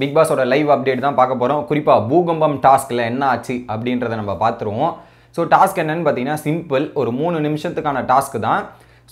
big பாஸோட live update தான் பார்க்க போகிறோம் குறிப்பாக பூகம்பம் டாஸ்கில் என்ன ஆச்சு அப்படின்றத நம்ம பார்த்துருவோம் ஸோ டாஸ்க் என்னன்னு பார்த்தீங்கன்னா சிம்பிள் ஒரு மூணு நிமிஷத்துக்கான டாஸ்க் தான்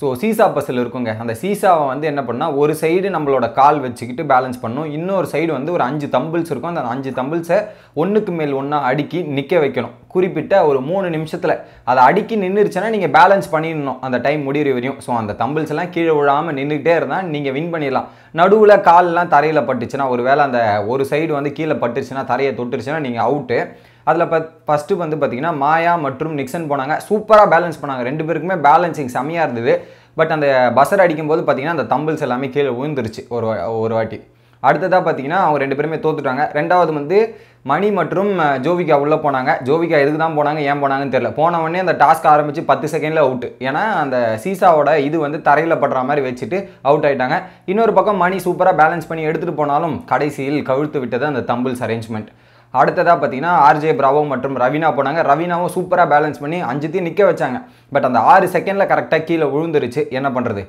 ஸோ சீசா பஸ்ஸில் இருக்குங்க அந்த சீசாவை வந்து என்ன பண்ணால் ஒரு சைடு நம்மளோட கால் வச்சுக்கிட்டு பேலன்ஸ் பண்ணும் இன்னொரு சைடு வந்து ஒரு அஞ்சு தம்பிள்ஸ் இருக்கும் அந்த அஞ்சு தம்பிள்ஸை ஒன்றுக்கு மேல் ஒன்றா அடுக்கி நிற்க வைக்கணும் குறிப்பிட்ட ஒரு மூணு நிமிஷத்தில் அதை அடுக்கி நின்றுச்சுன்னா நீங்கள் பேலன்ஸ் பண்ணிடணும் அந்த டைம் முடிவு வரையும் ஸோ அந்த தம்பிள்ஸ் எல்லாம் கீழே விழாமல் நின்றுக்கிட்டே இருந்தால் நீங்கள் வின் பண்ணிடலாம் நடுவில் கால்லாம் தரையில் பட்டுச்சுன்னா ஒரு வேளை அந்த ஒரு சைடு வந்து கீழே பட்டுருச்சுன்னா தரையை தொட்டுருச்சுன்னா நீங்கள் அவுட்டு அதில் பத் ஃபஸ்ட்டு வந்து பார்த்திங்கன்னா மாயா மற்றும் நிக்சன் போனாங்க சூப்பராக பேலன்ஸ் பண்ணாங்க ரெண்டு பேருக்குமே பேலன்சிங் செம்மையாக இருந்தது பட் அந்த பஸ்ஸர் அடிக்கும்போது பார்த்திங்கன்னா அந்த தம்பிள்ஸ் எல்லாமே கீழே விழுந்துருச்சு ஒரு ஒரு வாட்டி அடுத்ததாக பார்த்தீங்கன்னா அவங்க ரெண்டு பேருமே தோத்துட்டாங்க ரெண்டாவது வந்து மணி மற்றும் ஜோவிகா உள்ளே போனாங்க ஜோவிகா எதுக்கு தான் போனாங்க ஏன் போனாங்கன்னு தெரில போனவொடனே அந்த டாஸ்க் ஆரம்பித்து பத்து செகண்டில் அவுட்டு ஏன்னா அந்த சீசாவோட இது வந்து தரையில் படுற மாதிரி வச்சுட்டு அவுட் ஆகிட்டாங்க இன்னொரு பக்கம் மணி சூப்பராக பேலன்ஸ் பண்ணி எடுத்துகிட்டு போனாலும் கடைசியில் கவிழ்த்து விட்டது அந்த தம்பிள்ஸ் அரேஞ்ச்மெண்ட் அடுத்ததாக பார்த்தீங்கன்னா ஆர்ஜே பிராவோ மற்றும் ரவீனா போனாங்க ரவீனாவும் சூப்பராக பேலன்ஸ் பண்ணி அஞ்சுத்தையும் நிற்க வச்சாங்க பட் அந்த ஆறு செகண்டில் கரெக்டாக கீழே விழுந்துருச்சு என்ன பண்ணுறது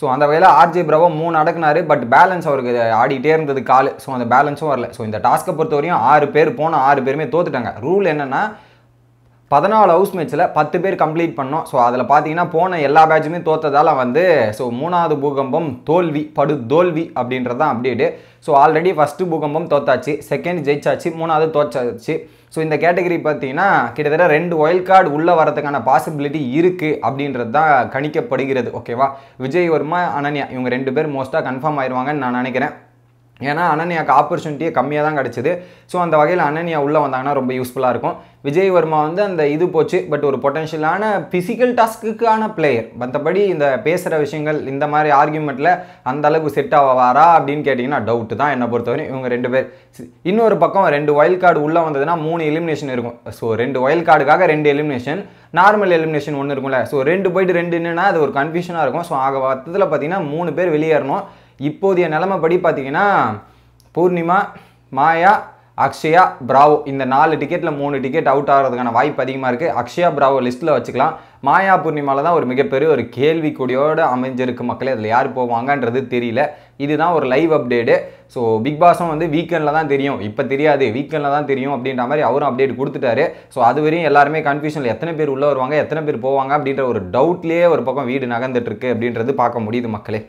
ஸோ அந்த வகையில் ஆர்ஜே பிராவோ மூணு அடக்குனாரு பட் பேலன்ஸ் அவருக்கு ஆடிட்டே இருந்தது காலு ஸோ அந்த பேலன்ஸும் வரல ஸோ இந்த டாஸ்க்கை பொறுத்த வரையும் ஆறு பேர் போன ஆறு பேருமே தோத்துட்டாங்க ரூல் என்னென்னா பதினாலு ஹவுஸ் மேட்ச்சில் பத்து பேர் கம்ப்ளீட் பண்ணோம் ஸோ அதில் பார்த்தீங்கன்னா போன எல்லா பேட்சுமே தோற்றதால் வந்து ஸோ மூணாவது பூகம்பம் தோல்வி படு தோல்வி அப்படின்றது தான் அப்டேட்டு ஸோ ஆல்ரெடி ஃபஸ்ட்டு பூகம்பம் தோத்தாச்சு செகண்ட் ஜெயிச்சாச்சு மூணாவது தோற்றாச்சு ஸோ இந்த கேட்டகரி பார்த்தீங்கன்னா கிட்டத்தட்ட ரெண்டு ஒயில் கார்டு உள்ளே வரதுக்கான பாசிபிலிட்டி இருக்குது அப்படின்றது தான் கணிக்கப்படுகிறது ஓகேவா விஜய் வர்மா அனன்யா இவங்க ரெண்டு பேர் மோஸ்ட்டாக கன்ஃபார்ம் ஆயிடுவாங்கன்னு நான் நினைக்கிறேன் ஏன்னா அனன்யாக்கு ஆப்பர்ச்சுனிட்டியே கம்மியாக தான் கிடச்சிது ஸோ அந்த வகையில் அனன்யா உள்ளே வந்தாங்கன்னா ரொம்ப யூஸ்ஃபுல்லாக இருக்கும் விஜய் வர்மா வந்து அந்த இது போச்சு பட் ஒரு பொட்டென்ஷியலான ஃபிசிக்கல் டாஸ்க்குக்கான பிளேயர் மற்றபடி இந்த பேசுகிற விஷயங்கள் இந்த மாதிரி ஆர்கியூமெண்ட்டில் அந்த அளவுக்கு செட் ஆவாரா அப்படின்னு கேட்டிங்கன்னா டவுட்டு தான் என்னை பொறுத்தவரை இவங்க ரெண்டு பேர் இன்னொரு பக்கம் ரெண்டு வைல்ட் கார்டு உள்ளே வந்ததுன்னா மூணு எலிமினேஷன் இருக்கும் ஸோ ரெண்டு வைல்ட் கார்டுக்காக ரெண்டு எலிமினேஷன் நார்மல் எலிமினேஷன் ஒன்று இருக்கும்ல ஸோ ரெண்டு போயிட்டு ரெண்டு என்னன்னா அது ஒரு கன்ஃபியூஷனாக இருக்கும் ஸோ ஆக மொத்தத்தில் பார்த்தீங்கன்னா மூணு பேர் வெளியேறணும் இப்போதைய படி பார்த்தீங்கன்னா பூர்ணிமா மாயா அக்ஷயா பிராவோ இந்த நாலு டிக்கெட்டில் மூணு டிக்கெட் அவுட் ஆகிறதுக்கான வாய்ப்பு அதிகமாக இருக்குது அக்ஷயா பிராவோ லிஸ்ட்டில் வச்சுக்கலாம் மாயா பூர்ணிமாவில் தான் ஒரு மிகப்பெரிய ஒரு கேள்விக்குடியோடு அமைஞ்சிருக்கு மக்களே அதில் யார் போவாங்கன்றது தெரியல இதுதான் ஒரு லைவ் அப்டேட்டு ஸோ பிக் பாஸும் வந்து வீக்கெண்டில் தான் தெரியும் இப்போ தெரியாது வீக்கெண்டில் தான் தெரியும் அப்படின்ற மாதிரி அவரும் அப்டேட் கொடுத்துட்டாரு ஸோ அது வரையும் எல்லாருமே கன்ஃபியூஷனில் எத்தனை பேர் உள்ளே வருவாங்க எத்தனை பேர் போவாங்க அப்படின்ற ஒரு டவுட்லேயே ஒரு பக்கம் வீடு நகர்ந்துட்டுருக்கு அப்படின்றது பார்க்க முடியுது மக்களே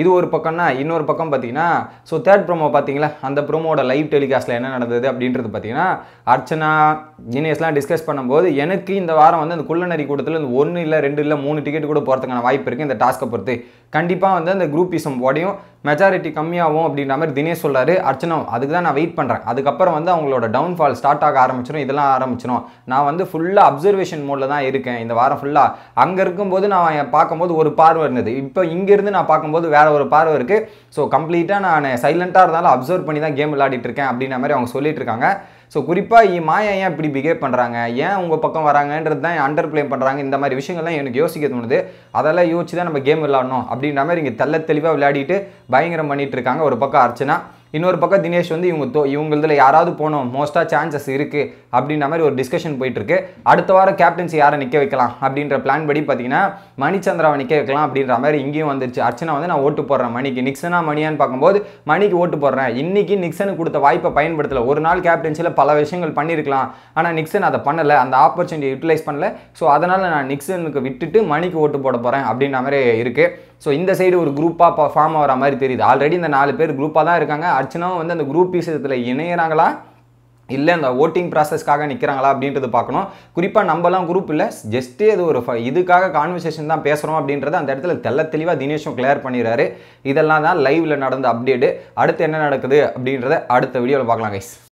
இது ஒரு பக்கம்னா இன்னொரு பக்கம் பார்த்தீங்கன்னா ஸோ தேர்ட் ப்ரோமோ பார்த்தீங்களா அந்த ப்ரோமோட லைவ் டெலிகாஸ்ட்டில் என்ன நடந்தது அப்படின்றது பார்த்தீங்கன்னா அர்ச்சனா ஜீனியஸ்லாம் டிஸ்கஸ் பண்ணும்போது எனக்கு இந்த வாரம் வந்து அந்த குள்ளநரி கூட்டத்தில் இந்த ஒன்று இல்லை ரெண்டு இல்லை மூணு டிக்கெட் கூட போகிறதுக்கான வாய்ப்பு இருக்குது இந்த டாஸ்க்கை பொறுத்து கண்டிப்பாக வந்து அந்த குரூப்பிசம் உடையும் மெஜாரிட்டி கம்மியாகும் அப்படின்ற மாதிரி தினேஷ் சொல்கிறாரு அர்ச்சனா அதுக்கு தான் நான் வெயிட் பண்ணுறேன் அதுக்கப்புறம் வந்து அவங்களோட டவுன்ஃபால் ஸ்டார்ட் ஆக ஆரம்பிச்சிடும் இதெல்லாம் ஆரம்பிச்சிடும் நான் வந்து ஃபுல்லாக அப்சர்வேஷன் மோடில் தான் இருக்கேன் இந்த வாரம் ஃபுல்லாக அங்கே இருக்கும்போது நான் பார்க்கும்போது ஒரு பார்வை இருந்தது இப்போ இங்கேருந்து நான் பார்க்கும்போது வேறு ஒரு பார்வை இருக்குது ஸோ கம்ப்ளீட்டாக நான் சைலண்ட்டாக இருந்தாலும் அப்சர்வ் பண்ணி தான் கேம் விளையாடிட்டு இருக்கேன் அப்படின்ற மாதிரி அவங்க சொல்லிட்டு இருக்காங்க ஸோ குறிப்பாக இ மாயா ஏன் இப்படி பிஹேவ் பண்ணுறாங்க ஏன் உங்கள் பக்கம் வராங்கன்றது தான் அண்டர் பிளே பண்ணுறாங்க இந்த மாதிரி விஷயங்கள்லாம் எனக்கு யோசிக்க தோணுது அதெல்லாம் யோசிச்சு தான் நம்ம கேம் விளாடணும் அப்படின்ற மாதிரி இங்கே தெல்ல தெளிவாக விளையாடிட்டு பயங்கரம் பண்ணிகிட்டு இருக்காங்க ஒரு பக்கம் அர்ச்சனா இன்னொரு பக்கம் தினேஷ் வந்து இவங்க தோ இவங்களதில் யாராவது போனோம் மோஸ்ட்டாக சான்சஸ் இருக்குது அப்படின்ற மாதிரி ஒரு டிஸ்கஷன் போயிட்டுருக்கு அடுத்த வாரம் கேப்டன்சி யாரை நிற்க வைக்கலாம் அப்படின்ற பிளான் படி பார்த்தீங்கன்னா மணிச்சந்திராவை நிற்க வைக்கலாம் அப்படின்ற மாதிரி இங்கேயும் வந்துருச்சு அர்ச்சனா வந்து நான் ஓட்டு போடுறேன் மணிக்கு நிக்சனா மணியான்னு பார்க்கும்போது மணிக்கு ஓட்டு போடுறேன் இன்றைக்கி நிக்சனுக்கு கொடுத்த வாய்ப்பை பயன்படுத்தலை ஒரு நாள் கேப்டன்சியில் பல விஷயங்கள் பண்ணியிருக்கலாம் ஆனால் நிக்சன் அதை பண்ணலை அந்த ஆப்பர்ச்சுனிட்டி யூட்டிலைஸ் பண்ணல ஸோ அதனால் நான் நிக்சனுக்கு விட்டுட்டு மணிக்கு ஓட்டு போட போகிறேன் அப்படின்ற மாதிரி இருக்குது ஸோ இந்த சைடு ஒரு குரூப்பாக இப்போ ஃபார்ம் ஆகிற மாதிரி தெரியுது ஆல்ரெடி இந்த நாலு பேர் குரூப்பாக தான் இருக்காங்க அர்ச்சனாவும் வந்து அந்த குரூப் விஷயத்தில் இணையிறாங்களா இல்லை அந்த ஓட்டிங் ப்ராசஸ்க்காக நிற்கிறாங்களா அப்படின்றது பார்க்கணும் குறிப்பாக நம்மலாம் குரூப் இல்லை ஜஸ்ட்டு அது ஒரு இதுக்காக கான்வர்சேஷன் தான் பேசுகிறோம் அப்படின்றத அந்த இடத்துல தெல்ல தெளிவாக தினேஷும் கிளியர் பண்ணிடுறாரு இதெல்லாம் தான் லைவில் நடந்த அப்டேட்டு அடுத்து என்ன நடக்குது அப்படின்றத அடுத்த வீடியோவில் பார்க்கலாம் கைஸ்